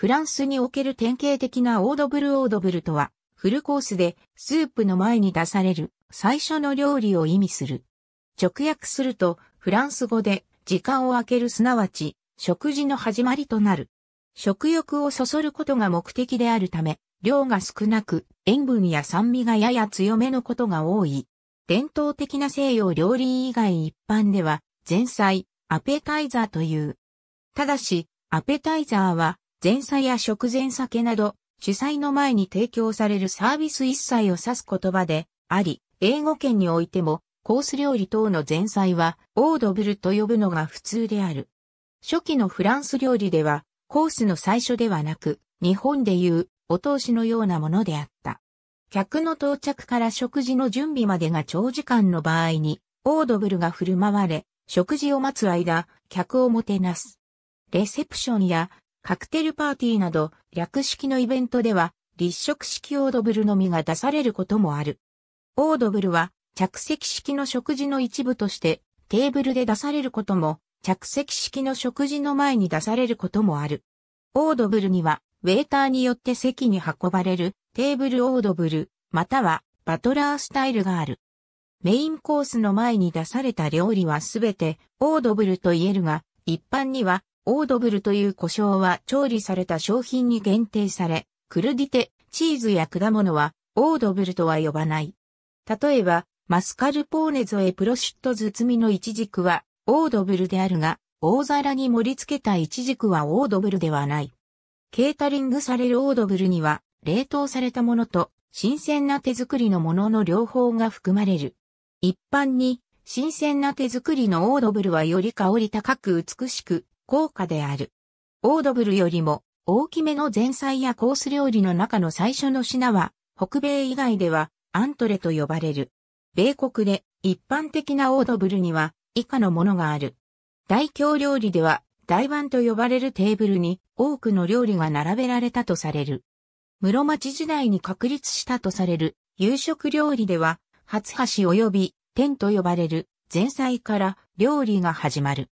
フランスにおける典型的なオードブルオードブルとは、フルコースでスープの前に出される最初の料理を意味する。直訳すると、フランス語で時間を空けるすなわち、食事の始まりとなる。食欲をそそることが目的であるため、量が少なく、塩分や酸味がやや強めのことが多い。伝統的な西洋料理以外一般では、前菜、アペタイザーという。ただし、アペタイザーは、前菜や食前酒など、主催の前に提供されるサービス一切を指す言葉であり、英語圏においても、コース料理等の前菜は、オードブルと呼ぶのが普通である。初期のフランス料理では、コースの最初ではなく、日本でいう、お通しのようなものであった。客の到着から食事の準備までが長時間の場合に、オードブルが振る舞われ、食事を待つ間、客をもてなす。レセプションやカクテルパーティーなど略式のイベントでは立食式オードブルのみが出されることもある。オードブルは着席式の食事の一部としてテーブルで出されることも着席式の食事の前に出されることもある。オードブルにはウェーターによって席に運ばれるテーブルオードブルまたはバトラースタイルがある。メインコースの前に出された料理はすべてオードブルと言えるが、一般にはオードブルという胡椒は調理された商品に限定され、クルディテ、チーズや果物はオードブルとは呼ばない。例えば、マスカルポーネゾエプロシュット包みのイチジクはオードブルであるが、大皿に盛り付けたイチジクはオードブルではない。ケータリングされるオードブルには、冷凍されたものと新鮮な手作りのものの両方が含まれる。一般に、新鮮な手作りのオードブルはより香り高く美しく、豪華である。オードブルよりも大きめの前菜やコース料理の中の最初の品は、北米以外ではアントレと呼ばれる。米国で一般的なオードブルには以下のものがある。大京料理では台湾と呼ばれるテーブルに多くの料理が並べられたとされる。室町時代に確立したとされる夕食料理では、初橋及び天と呼ばれる前菜から料理が始まる。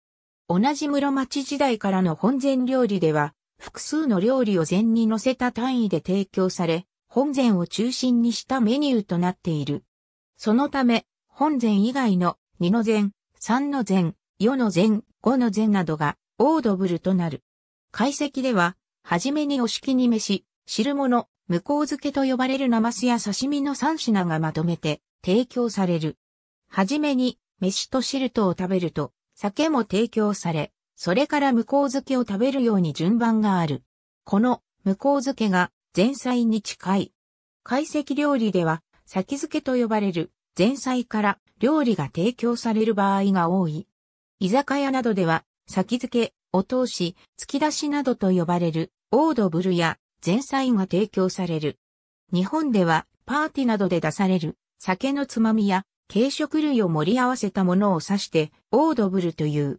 同じ室町時代からの本膳料理では、複数の料理を膳に乗せた単位で提供され、本膳を中心にしたメニューとなっている。そのため、本膳以外の2の膳、3の膳、4の膳、5の膳などがオードブルとなる。解析では、はじめにお式に飯、汁物、向こう漬けと呼ばれるナマスや刺身の3品がまとめて提供される。はじめに、飯と汁とを食べると、酒も提供され、それから向こう漬けを食べるように順番がある。この向こう漬けが前菜に近い。懐石料理では先漬けと呼ばれる前菜から料理が提供される場合が多い。居酒屋などでは先漬け、お通し、突き出しなどと呼ばれるオードブルや前菜が提供される。日本ではパーティーなどで出される酒のつまみや軽食類を盛り合わせたものを指して、オードブルという。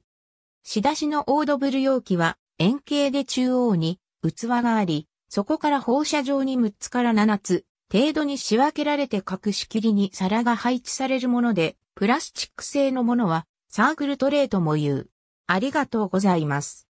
仕出しのオードブル容器は、円形で中央に器があり、そこから放射状に6つから7つ程度に仕分けられて隠し切りに皿が配置されるもので、プラスチック製のものはサークルトレーとも言う。ありがとうございます。